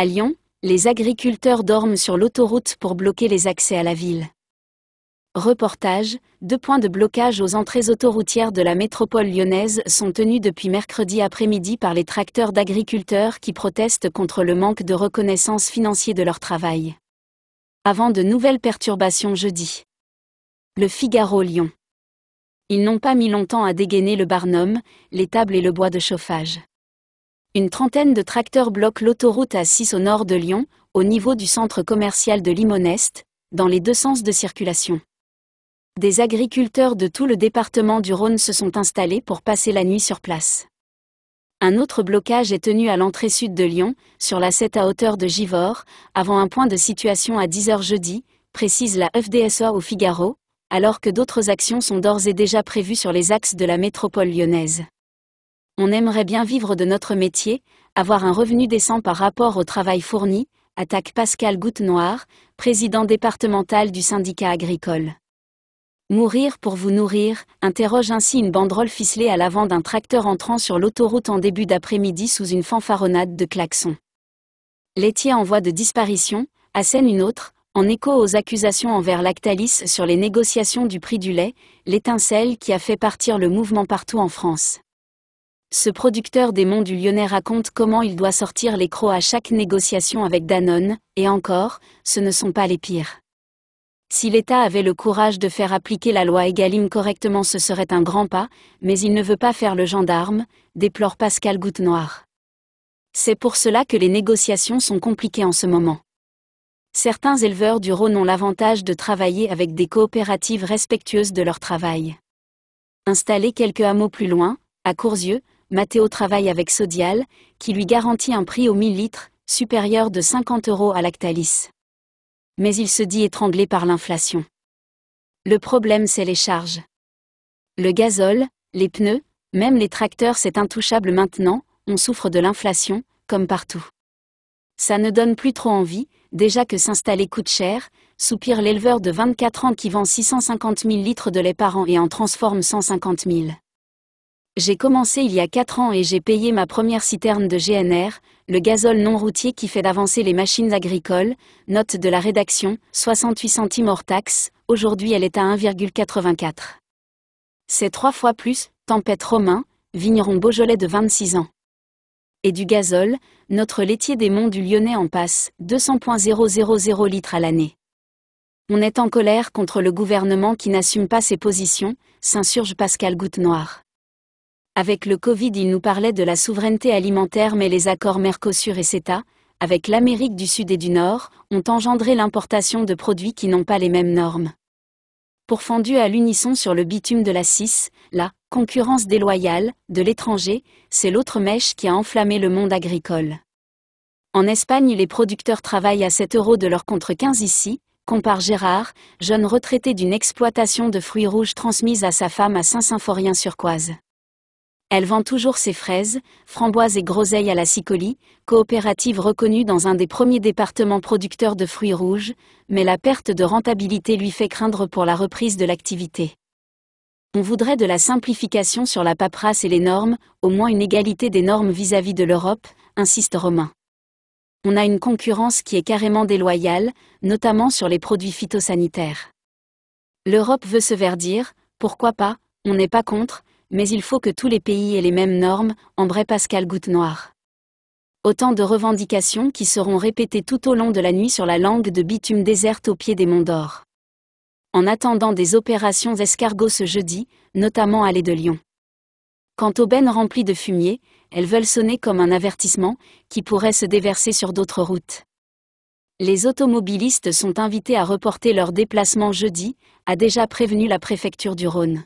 À Lyon, les agriculteurs dorment sur l'autoroute pour bloquer les accès à la ville. Reportage, deux points de blocage aux entrées autoroutières de la métropole lyonnaise sont tenus depuis mercredi après-midi par les tracteurs d'agriculteurs qui protestent contre le manque de reconnaissance financière de leur travail. Avant de nouvelles perturbations jeudi. Le Figaro Lyon. Ils n'ont pas mis longtemps à dégainer le barnum, les tables et le bois de chauffage. Une trentaine de tracteurs bloquent l'autoroute A6 au nord de Lyon, au niveau du centre commercial de Limonest, dans les deux sens de circulation. Des agriculteurs de tout le département du Rhône se sont installés pour passer la nuit sur place. Un autre blocage est tenu à l'entrée sud de Lyon, sur la 7 à hauteur de Givors, avant un point de situation à 10h jeudi, précise la FDSA au Figaro, alors que d'autres actions sont d'ores et déjà prévues sur les axes de la métropole lyonnaise on aimerait bien vivre de notre métier, avoir un revenu décent par rapport au travail fourni, attaque Pascal Gouttenoir, président départemental du syndicat agricole. Mourir pour vous nourrir, interroge ainsi une banderole ficelée à l'avant d'un tracteur entrant sur l'autoroute en début d'après-midi sous une fanfaronnade de klaxons. Laitier en voie de disparition, assène une autre, en écho aux accusations envers Lactalis sur les négociations du prix du lait, l'étincelle qui a fait partir le mouvement partout en France. Ce producteur des Monts du Lyonnais raconte comment il doit sortir les crocs à chaque négociation avec Danone, et encore, ce ne sont pas les pires. Si l'État avait le courage de faire appliquer la loi Egalim correctement, ce serait un grand pas, mais il ne veut pas faire le gendarme, déplore Pascal Goutte Noire. C'est pour cela que les négociations sont compliquées en ce moment. Certains éleveurs du Rhône ont l'avantage de travailler avec des coopératives respectueuses de leur travail. Installer quelques hameaux plus loin, à Courzieux, Matteo travaille avec Sodial, qui lui garantit un prix au 1000 litres, supérieur de 50 euros à Lactalis. Mais il se dit étranglé par l'inflation. Le problème, c'est les charges. Le gazole, les pneus, même les tracteurs, c'est intouchable maintenant, on souffre de l'inflation, comme partout. Ça ne donne plus trop envie, déjà que s'installer coûte cher, soupire l'éleveur de 24 ans qui vend 650 000 litres de lait par an et en transforme 150 000. J'ai commencé il y a 4 ans et j'ai payé ma première citerne de GNR, le gazole non routier qui fait avancer les machines agricoles, note de la rédaction, 68 centimes hors taxe, aujourd'hui elle est à 1,84. C'est trois fois plus, Tempête Romain, vigneron beaujolais de 26 ans. Et du gazole, notre laitier des monts du Lyonnais en passe, 200.000 litres à l'année. On est en colère contre le gouvernement qui n'assume pas ses positions, s'insurge Pascal Goutte Noire. Avec le Covid, il nous parlait de la souveraineté alimentaire, mais les accords Mercosur et CETA, avec l'Amérique du Sud et du Nord, ont engendré l'importation de produits qui n'ont pas les mêmes normes. Pourfendu à l'unisson sur le bitume de la CIS, la concurrence déloyale de l'étranger, c'est l'autre mèche qui a enflammé le monde agricole. En Espagne, les producteurs travaillent à 7 euros de leur contre 15 ici, compare Gérard, jeune retraité d'une exploitation de fruits rouges transmise à sa femme à Saint-Symphorien-sur-Coise. Elle vend toujours ses fraises, framboises et groseilles à la Sicolie, coopérative reconnue dans un des premiers départements producteurs de fruits rouges, mais la perte de rentabilité lui fait craindre pour la reprise de l'activité. On voudrait de la simplification sur la paperasse et les normes, au moins une égalité des normes vis-à-vis -vis de l'Europe, insiste Romain. On a une concurrence qui est carrément déloyale, notamment sur les produits phytosanitaires. L'Europe veut se verdir, pourquoi pas, on n'est pas contre, mais il faut que tous les pays aient les mêmes normes, vrai Pascal goutte noire. Autant de revendications qui seront répétées tout au long de la nuit sur la langue de bitume déserte au pied des monts d'Or. En attendant des opérations escargots ce jeudi, notamment à laide de Lyon. Quant aux bennes remplies de fumier, elles veulent sonner comme un avertissement, qui pourrait se déverser sur d'autres routes. Les automobilistes sont invités à reporter leur déplacement jeudi, a déjà prévenu la préfecture du Rhône.